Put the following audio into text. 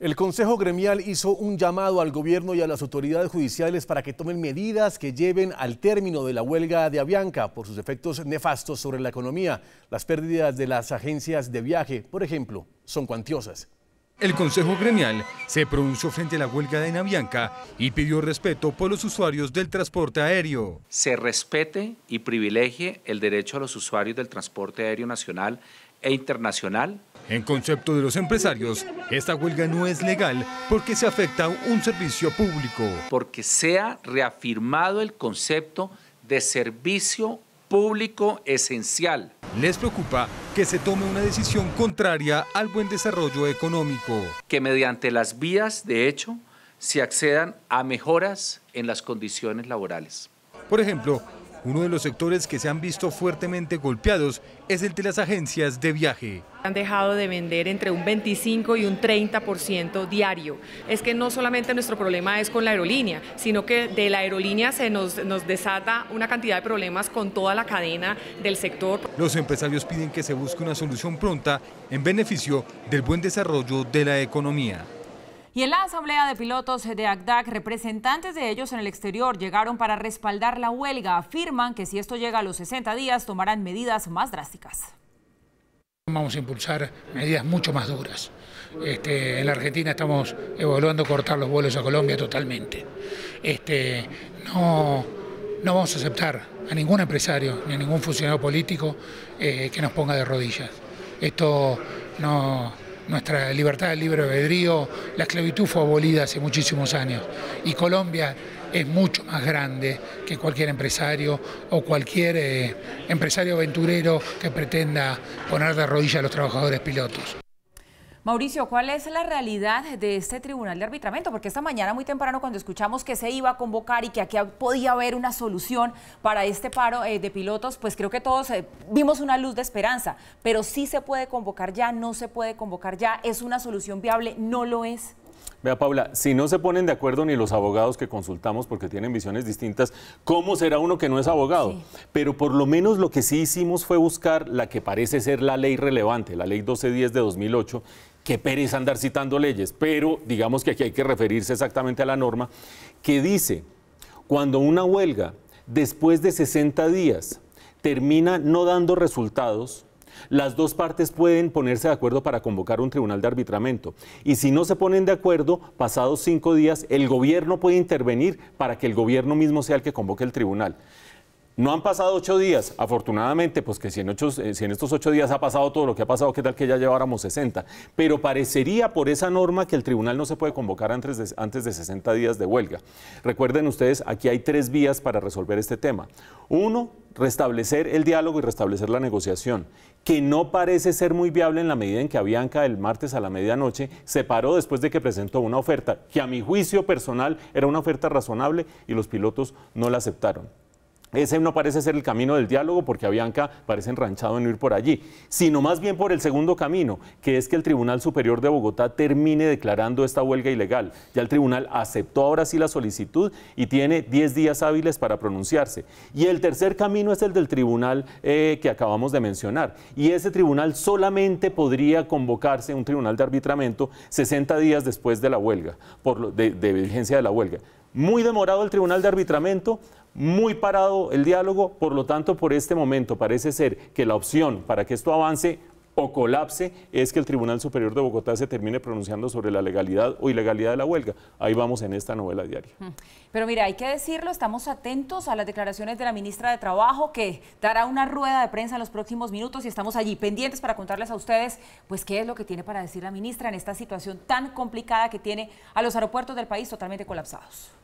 El Consejo Gremial hizo un llamado al gobierno y a las autoridades judiciales para que tomen medidas que lleven al término de la huelga de Avianca por sus efectos nefastos sobre la economía. Las pérdidas de las agencias de viaje, por ejemplo, son cuantiosas. El Consejo Gremial se pronunció frente a la huelga de Navianca y pidió respeto por los usuarios del transporte aéreo. Se respete y privilegie el derecho a los usuarios del transporte aéreo nacional e internacional en concepto de los empresarios, esta huelga no es legal porque se afecta un servicio público. Porque sea reafirmado el concepto de servicio público esencial. Les preocupa que se tome una decisión contraria al buen desarrollo económico. Que mediante las vías, de hecho, se accedan a mejoras en las condiciones laborales. Por ejemplo, uno de los sectores que se han visto fuertemente golpeados es el de las agencias de viaje. Han dejado de vender entre un 25 y un 30% diario. Es que no solamente nuestro problema es con la aerolínea, sino que de la aerolínea se nos, nos desata una cantidad de problemas con toda la cadena del sector. Los empresarios piden que se busque una solución pronta en beneficio del buen desarrollo de la economía. Y en la asamblea de pilotos de ACDAC, representantes de ellos en el exterior llegaron para respaldar la huelga. Afirman que si esto llega a los 60 días, tomarán medidas más drásticas. Vamos a impulsar medidas mucho más duras. Este, en la Argentina estamos evaluando cortar los vuelos a Colombia totalmente. Este, no, vamos a aceptar a ningún empresario ni a ningún funcionario político eh, que nos ponga de rodillas. Esto no, nuestra libertad de libre albedrío, la esclavitud fue abolida hace muchísimos años y Colombia es mucho más grande que cualquier empresario o cualquier eh, empresario aventurero que pretenda poner de rodillas a los trabajadores pilotos. Mauricio, ¿cuál es la realidad de este tribunal de arbitramiento? Porque esta mañana muy temprano cuando escuchamos que se iba a convocar y que aquí podía haber una solución para este paro eh, de pilotos, pues creo que todos eh, vimos una luz de esperanza, pero si se puede convocar ya, no se puede convocar ya, es una solución viable, no lo es. Vea, Paula, si no se ponen de acuerdo ni los abogados que consultamos porque tienen visiones distintas, ¿cómo será uno que no es abogado? Pero por lo menos lo que sí hicimos fue buscar la que parece ser la ley relevante, la ley 1210 de 2008, que pereza andar citando leyes, pero digamos que aquí hay que referirse exactamente a la norma, que dice, cuando una huelga después de 60 días termina no dando resultados, las dos partes pueden ponerse de acuerdo para convocar un tribunal de arbitramento. Y si no se ponen de acuerdo, pasados cinco días, el gobierno puede intervenir para que el gobierno mismo sea el que convoque el tribunal. No han pasado ocho días, afortunadamente, pues que eh, si en, estos ocho días ha pasado todo lo que ha pasado, ¿qué tal que ya lleváramos 60? Pero parecería por esa norma que el tribunal no se puede convocar antes de, antes de 60 días de huelga. Recuerden ustedes, aquí hay tres vías para resolver este tema. Uno, restablecer el diálogo y restablecer la negociación, que no parece ser muy viable en la medida en que Avianca el martes a la medianoche se paró después de que presentó una oferta que a mi juicio personal era una oferta razonable y los pilotos no la aceptaron. Ese no parece ser el camino del diálogo porque Avianca parece enranchado en ir por allí, sino más bien por el segundo camino, que es que el Tribunal Superior de Bogotá termine declarando esta huelga ilegal. Ya el tribunal aceptó ahora sí la solicitud y tiene 10 días hábiles para pronunciarse. Y el tercer camino es el del tribunal eh, que acabamos de mencionar. Y ese tribunal solamente podría convocarse, un tribunal de arbitramiento, 60 días después de la huelga, por de vigencia de la huelga muy demorado el Tribunal de Arbitramiento, muy parado el diálogo, por lo tanto, por este momento parece ser que la opción para que esto avance o colapse es que el Tribunal Superior de Bogotá se termine pronunciando sobre la legalidad o ilegalidad de la huelga. Ahí vamos en esta novela diaria. Mm. Pero mira, hay que decirlo, estamos atentos a las declaraciones de la ministra de Trabajo que dará una rueda de prensa en los próximos minutos y estamos allí pendientes para contarles a ustedes pues qué es lo que tiene para decir la ministra en esta situación tan complicada que tiene a los aeropuertos del país totalmente colapsados.